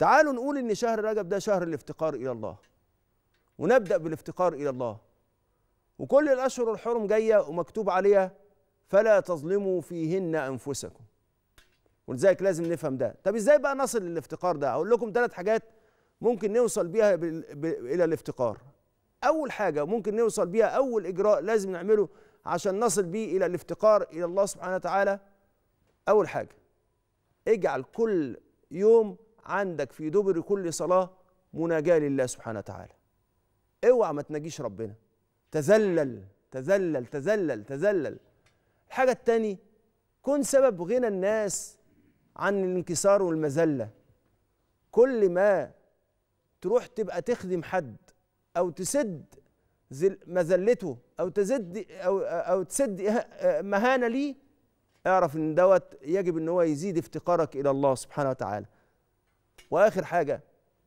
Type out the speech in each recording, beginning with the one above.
تعالوا نقول ان شهر رجب ده شهر الافتقار الى الله ونبدا بالافتقار الى الله وكل الاشهر الحرم جايه ومكتوب عليها فلا تظلموا فيهن انفسكم ولذلك لازم نفهم ده طب ازاي بقى نصل للافتقار ده هقول لكم ثلاث حاجات ممكن نوصل بيها الى الافتقار اول حاجه ممكن نوصل بيها اول اجراء لازم نعمله عشان نصل بيه الى الافتقار الى الله سبحانه وتعالى اول حاجه اجعل كل يوم عندك في دبر كل صلاة مناجاة لله سبحانه وتعالى اوعى ما تناجيش ربنا تذلل تذلل تذلل تذلل الحاجة التانية كن سبب غنى الناس عن الانكسار والمذلة كل ما تروح تبقى تخدم حد أو تسد مذلته أو تزد أو أو تسد إه-، مهانة ليه اعرف ان دوت يجب ان هو يزيد افتقارك الى الله سبحانه وتعالى واخر حاجه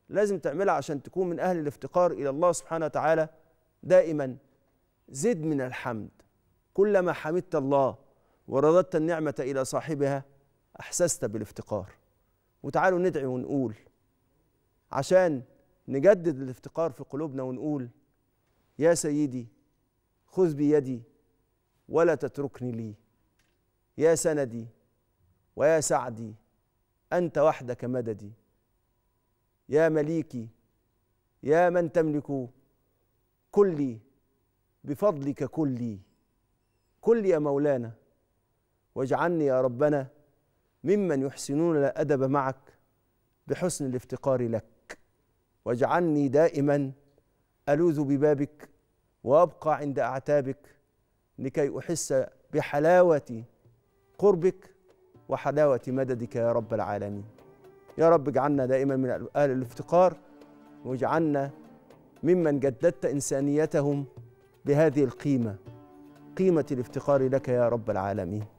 لازم تعملها عشان تكون من اهل الافتقار الى الله سبحانه وتعالى دائما زد من الحمد كلما حمدت الله ورددت النعمه الى صاحبها احسست بالافتقار وتعالوا ندعي ونقول عشان نجدد الافتقار في قلوبنا ونقول يا سيدي خذ بيدي ولا تتركني لي يا سندي ويا سعدي انت وحدك مددي يا مليكي يا من تملك كلي بفضلك كلي كلي يا مولانا واجعلني يا ربنا ممن يحسنون الادب معك بحسن الافتقار لك واجعلني دائما الوذ ببابك وابقى عند اعتابك لكي احس بحلاوه قربك وحلاوه مددك يا رب العالمين يا رب اجعلنا دائما من اهل الافتقار واجعلنا ممن جددت انسانيتهم بهذه القيمه قيمه الافتقار لك يا رب العالمين